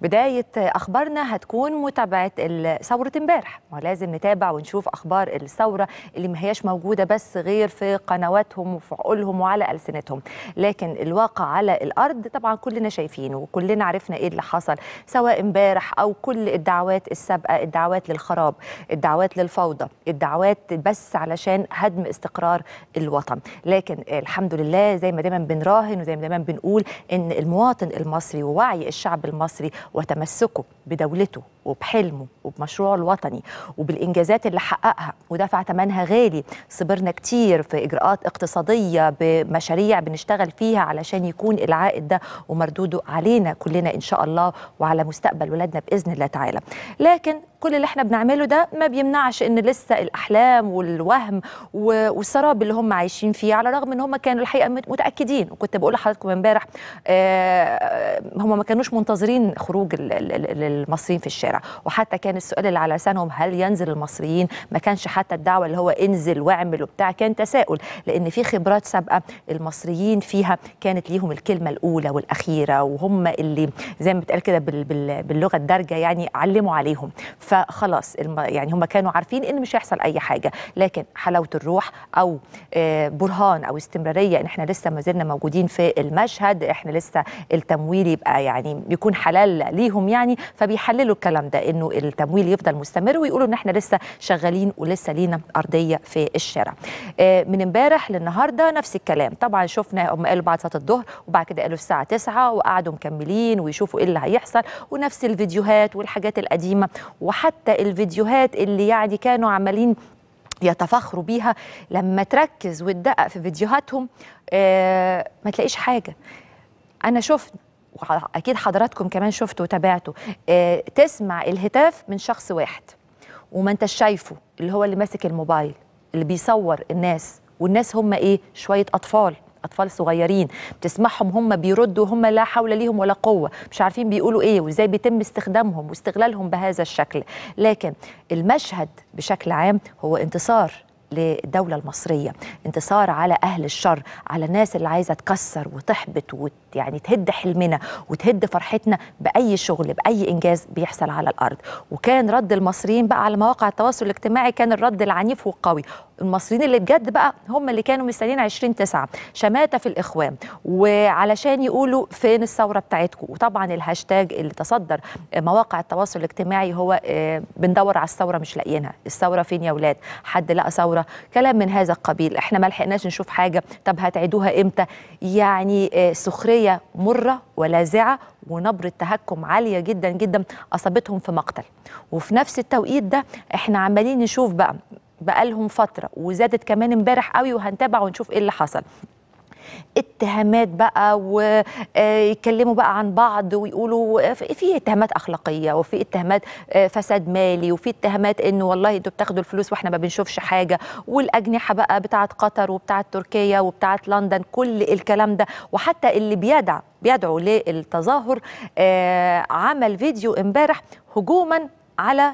بداية أخبارنا هتكون متابعة ثورة امبارح ولازم نتابع ونشوف أخبار الثورة اللي ما هياش موجودة بس غير في قنواتهم وفي عقولهم وعلى ألسنتهم لكن الواقع على الأرض طبعا كلنا شايفينه وكلنا عرفنا إيه اللي حصل سواء امبارح أو كل الدعوات السابقة الدعوات للخراب الدعوات للفوضى الدعوات بس علشان هدم استقرار الوطن لكن الحمد لله زي ما دايما بنراهن وزي ما دايما بنقول ان المواطن المصري ووعي الشعب المصري وتمسكه بدولته وبحلمه وبمشروعه الوطني وبالإنجازات اللي حققها ودفع ثمنها غالي صبرنا كتير في إجراءات اقتصادية بمشاريع بنشتغل فيها علشان يكون العائد ده ومردوده علينا كلنا إن شاء الله وعلى مستقبل ولادنا بإذن الله تعالى لكن كل اللي احنا بنعمله ده ما بيمنعش ان لسه الاحلام والوهم والسراب اللي هم عايشين فيه على الرغم ان هم كانوا الحقيقه متاكدين وكنت بقول لحضراتكم امبارح آه، هم ما كانوش منتظرين خروج المصريين في الشارع وحتى كان السؤال اللي على لسانهم هل ينزل المصريين ما كانش حتى الدعوه اللي هو انزل واعمل وبتاع كان تساؤل لان في خبرات سابقه المصريين فيها كانت ليهم الكلمه الاولى والاخيره وهم اللي زي ما بتقال كده باللغه الدارجه يعني علموا عليهم فخلاص يعني هم كانوا عارفين ان مش هيحصل اي حاجه لكن حلاوه الروح او آه، برهان او استمراريه ان احنا لسه ما زلنا موجودين في المشهد احنا لسه التمويل يبقى يعني يكون حلال ليهم يعني فبيحللوا الكلام ده انه التمويل يفضل مستمر ويقولوا ان احنا لسه شغالين ولسه لينا ارضيه في الشارع آه، من امبارح للنهارده نفس الكلام طبعا شفنا هم قالوا بعد صلاه الظهر وبعد كده قالوا الساعه 9 وقعدوا مكملين ويشوفوا ايه اللي هيحصل ونفس الفيديوهات والحاجات القديمه وحتى الفيديوهات اللي يعني كانوا عمالين يتفاخروا بيها لما تركز وتدقق في فيديوهاتهم آه ما تلاقيش حاجه انا شفت واكيد حضراتكم كمان شفتوا وتابعتوا آه، تسمع الهتاف من شخص واحد وما انت شايفه اللي هو اللي ماسك الموبايل اللي بيصور الناس والناس هم ايه شويه اطفال اطفال صغيرين بتسمعهم هم بيردوا هم لا حول ليهم ولا قوه مش عارفين بيقولوا ايه وازاي بيتم استخدامهم واستغلالهم بهذا الشكل لكن المشهد بشكل عام هو انتصار للدولة المصرية انتصار على أهل الشر على الناس اللي عايزة تكسر وتحبط وت يعني تهد حلمنا وتهد فرحتنا بأي شغل بأي إنجاز بيحصل على الأرض وكان رد المصريين بقى على مواقع التواصل الاجتماعي كان الرد العنيف والقوي المصريين اللي بجد بقى هم اللي كانوا مستنيين 20 9 شماتة في الإخوان وعلشان يقولوا فين الثورة بتاعتكم وطبعا الهاشتاج اللي تصدر مواقع التواصل الاجتماعي هو آه، بندور على الثورة مش لاقيينها الثورة فين يا ولاد حد لقى ثورة الصوره كلام من هذا القبيل احنا ما لحقناش نشوف حاجه طب هتعيدوها امتى يعني آه، سخريه مره ولاذعه ونبرة تهكم عالية جدا جدا أصابتهم في مقتل وفي نفس التوقيت ده احنا عمالين نشوف بقى بقالهم فترة وزادت كمان امبارح قوي وهنتابع ونشوف ايه اللي حصل اتهامات بقى ويتكلموا آه، بقى عن بعض ويقولوا آه، في اتهامات اخلاقيه وفي اتهامات آه، فساد مالي وفي اتهامات انه والله انتوا بتاخدوا الفلوس واحنا ما بنشوفش حاجه والاجنحه بقى بتاعه قطر وبتاعه تركيا وبتاعه لندن كل الكلام ده وحتى اللي بيدعى بيدعو للتظاهر عمل فيديو امبارح هجوما على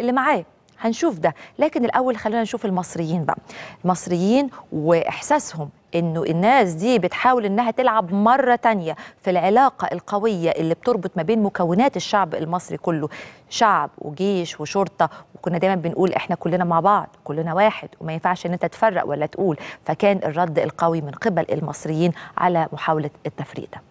اللي معاه هنشوف ده لكن الاول خلينا نشوف المصريين بقى المصريين واحساسهم انه الناس دي بتحاول انها تلعب مره تانية في العلاقه القويه اللي بتربط ما بين مكونات الشعب المصري كله شعب وجيش وشرطه وكنا دايما بنقول احنا كلنا مع بعض كلنا واحد وما ينفعش ان انت تفرق ولا تقول فكان الرد القوي من قبل المصريين على محاوله التفريق ده